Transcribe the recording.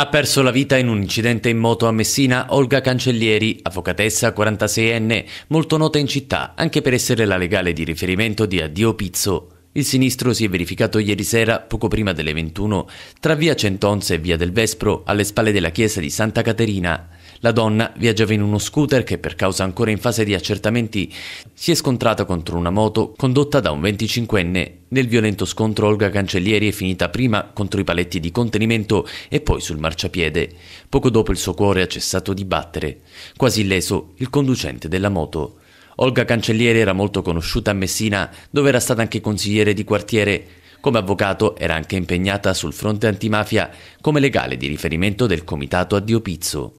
Ha perso la vita in un incidente in moto a Messina Olga Cancellieri, avvocatessa 46enne, molto nota in città anche per essere la legale di riferimento di Addio Pizzo. Il sinistro si è verificato ieri sera, poco prima delle 21, tra via Centonze e via del Vespro, alle spalle della chiesa di Santa Caterina. La donna viaggiava in uno scooter che per causa ancora in fase di accertamenti si è scontrata contro una moto condotta da un 25enne. Nel violento scontro Olga Cancellieri è finita prima contro i paletti di contenimento e poi sul marciapiede. Poco dopo il suo cuore ha cessato di battere, quasi illeso il conducente della moto. Olga Cancellieri era molto conosciuta a Messina, dove era stata anche consigliere di quartiere. Come avvocato era anche impegnata sul fronte antimafia come legale di riferimento del comitato Addio Pizzo.